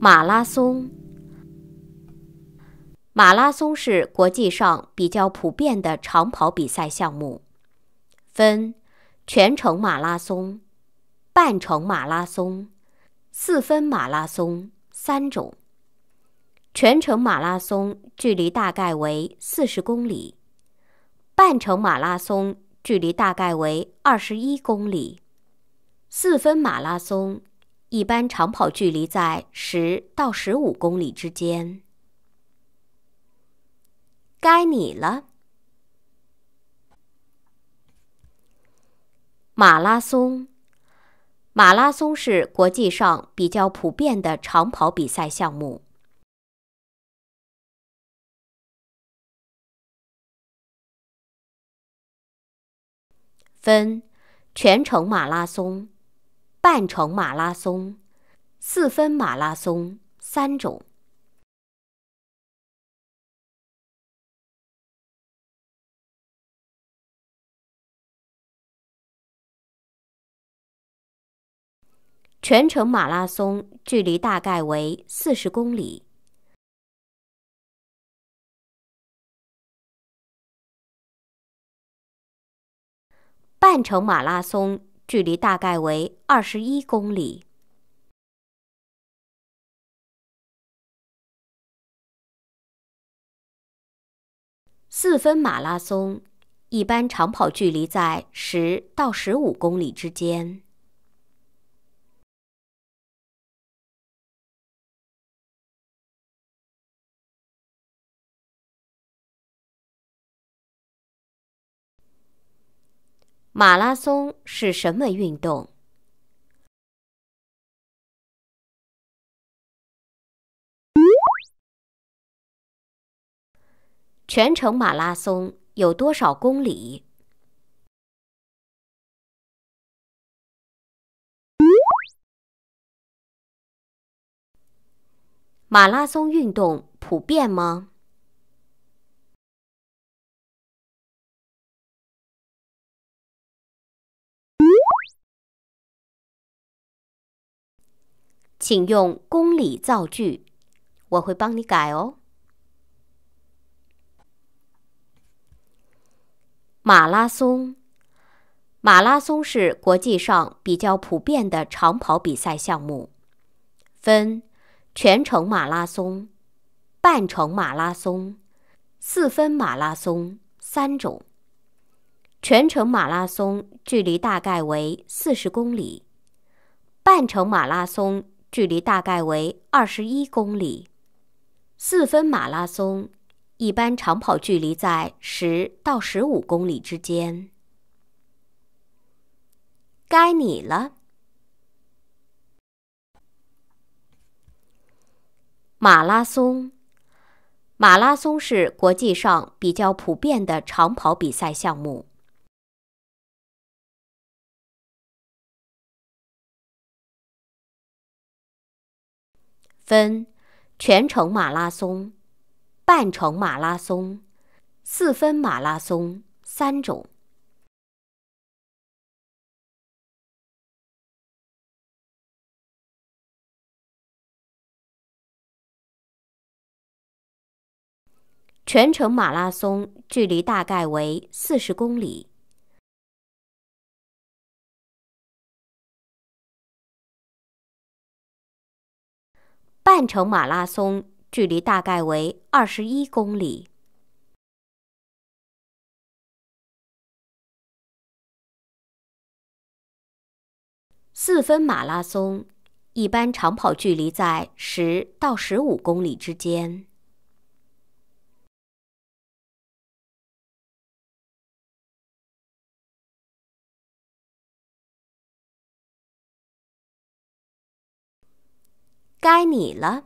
马拉松。马拉松是国际上比较普遍的长跑比赛项目，分全程马拉松、半程马拉松、四分马拉松三种。全程马拉松距离大概为四十公里，半程马拉松距离大概为二十一公里。四分马拉松，一般长跑距离在十到十五公里之间。该你了。马拉松，马拉松是国际上比较普遍的长跑比赛项目，分全程马拉松。半程马拉松、四分马拉松三种，全程马拉松距离大概为四十公里，半程马拉松。距离大概为二十一公里。四分马拉松一般长跑距离在十到十五公里之间。马拉松是什么运动？全程马拉松有多少公里？马拉松运动普遍吗？请用公里造句，我会帮你改哦。马拉松，马拉松是国际上比较普遍的长跑比赛项目，分全程马拉松、半程马拉松、四分马拉松三种。全程马拉松距离大概为四十公里，半程马拉松。距离大概为二十一公里，四分马拉松一般长跑距离在十到十五公里之间。该你了，马拉松。马拉松是国际上比较普遍的长跑比赛项目。分全程马拉松、半程马拉松、四分马拉松三种。全程马拉松距离大概为四十公里。半程马拉松距离大概为二十一公里。四分马拉松一般长跑距离在十到十五公里之间。该你了。